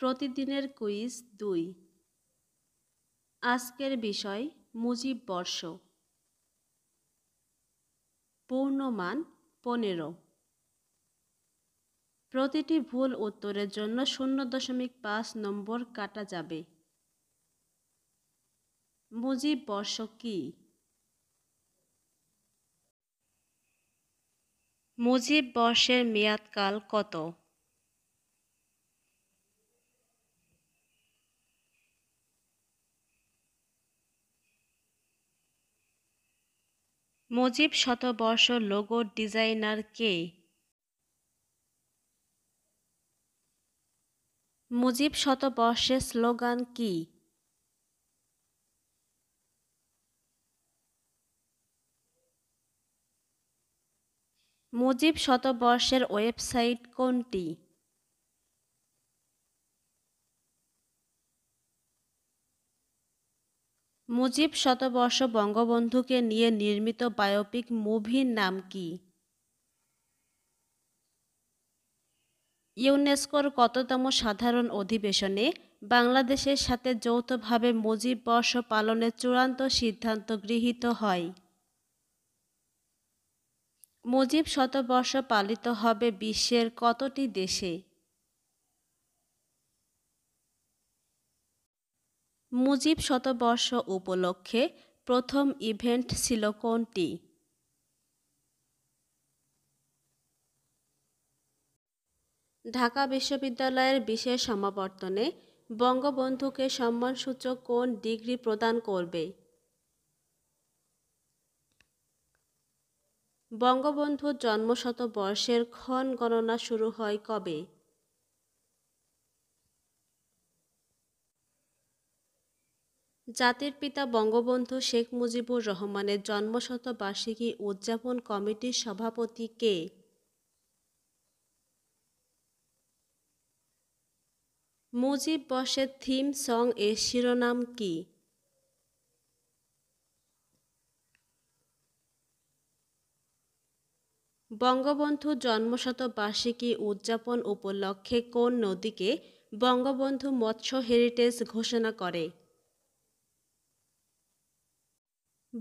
প্রতিদিনের কুইজ দুই আজকের বিষয় মুজিব বর্ষ পূর্ণমান পনেরো প্রতিটি ভুল উত্তরের জন্য শূন্য দশমিক পাঁচ নম্বর কাটা যাবে মুজিব বর্ষ কি মুজিব বর্ষের মেয়াদকাল কত মুজিব শতবর্ষ লোগো ডিজাইনার কে মুজিব শতবর্ষের স্লোগান কি মুজিব শতবর্ষের ওয়েবসাইট কোনটি মুজিব শতবর্ষ বঙ্গবন্ধুকে নিয়ে নির্মিত বায়োপিক মুভির নাম কি ইউনেস্কোর কততম সাধারণ অধিবেশনে বাংলাদেশের সাথে যৌথভাবে মুজিব বর্ষ পালনের চূড়ান্ত সিদ্ধান্ত গৃহীত হয় মুজিব শতবর্ষ পালিত হবে বিশ্বের কতটি দেশে মুজিব শতবর্ষ উপলক্ষে প্রথম ইভেন্ট ছিল কোনটি ঢাকা বিশ্ববিদ্যালয়ের বিশেষ সমাবর্তনে বঙ্গবন্ধুকে সম্মানসূচক কোন ডিগ্রি প্রদান করবে বঙ্গবন্ধুর জন্মশতবর্ষের ক্ষণ গণনা শুরু হয় কবে জাতির পিতা বঙ্গবন্ধু শেখ মুজিবুর রহমানের জন্মশতবার্ষিকী উদযাপন কমিটির সভাপতি কে মুজিব বসের থিম সং এর শিরোনাম কি বঙ্গবন্ধু জন্মশতবার্ষিকী উদযাপন উপলক্ষে কোন নদীকে বঙ্গবন্ধু মৎস্য হেরিটেজ ঘোষণা করে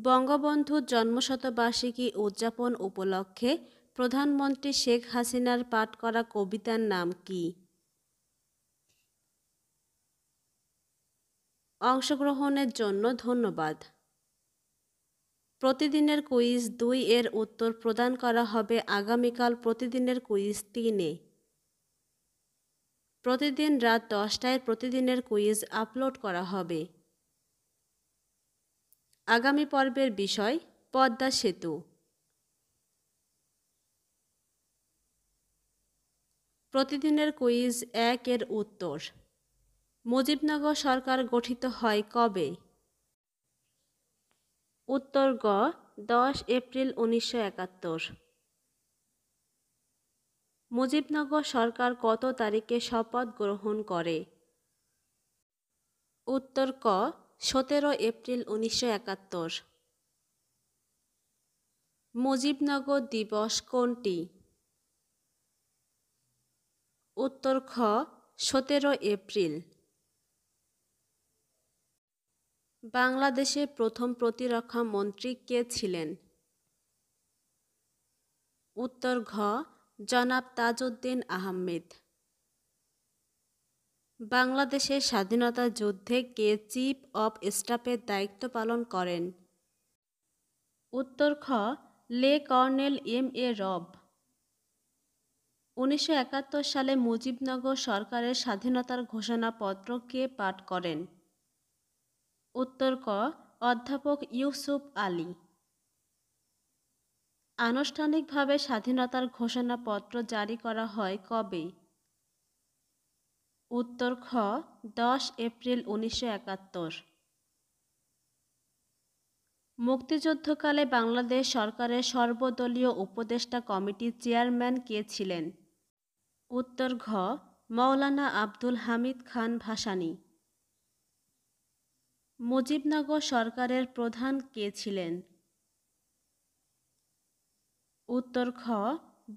বঙ্গবন্ধুর জন্মশতবার্ষিকী উদযাপন উপলক্ষে প্রধানমন্ত্রী শেখ হাসিনার পাঠ করা কবিতার নাম কি অংশগ্রহণের জন্য ধন্যবাদ প্রতিদিনের কুইজ দুই এর উত্তর প্রদান করা হবে আগামীকাল প্রতিদিনের কুইজ তিনে প্রতিদিন রাত দশটায় প্রতিদিনের কুইজ আপলোড করা হবে আগামী পর্বের বিষয় পদ্মা সেতু প্রতিদিনের কুইজ এক এর উত্তর মুজিবনগর সরকার গঠিত হয় কবে উত্তর গ দশ এপ্রিল উনিশশো একাত্তর মুজিবনগর সরকার কত তারিখে শপথ গ্রহণ করে উত্তর ক সতেরো এপ্রিল উনিশশো একাত্তর মুজিবনগর দিবস কোনটি উত্তর খ সতেরো এপ্রিল বাংলাদেশে প্রথম প্রতিরক্ষা মন্ত্রী কে ছিলেন উত্তর ঘ জনাব তাজউদ্দিন আহমেদ বাংলাদেশের স্বাধীনতা যুদ্ধে কে চিফ অব স্টাফের দায়িত্ব পালন করেন উত্তর খ লে কর্নেল এম এ রব উনিশশো সালে মুজিবনগর সরকারের স্বাধীনতার ঘোষণাপত্র কে পাঠ করেন উত্তর ক অধ্যাপক ইউসুফ আলী আনুষ্ঠানিকভাবে স্বাধীনতার ঘোষণাপত্র জারি করা হয় কবে উত্তর খ দশ এপ্রিল উনিশশো একাত্তর মুক্তিযুদ্ধকালে বাংলাদেশ সরকারের সর্বদলীয় উপদেষ্টা কমিটির চেয়ারম্যান কে ছিলেন উত্তর ঘ মৌলানা আব্দুল হামিদ খান ভাসানী মুজিবনগর সরকারের প্রধান কে ছিলেন উত্তর খ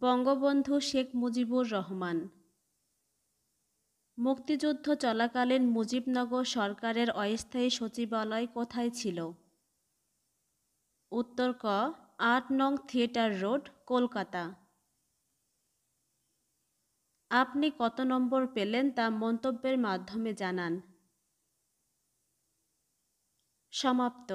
বঙ্গবন্ধু শেখ মুজিবুর রহমান মুক্তিযুদ্ধ চলাকালীন মুজিবনগর সরকারের অস্থায়ী সচিবালয় কোথায় ছিল উত্তর ক আট নং থিয়েটার রোড কলকাতা আপনি কত নম্বর পেলেন তা মন্তব্যের মাধ্যমে জানান সমাপ্ত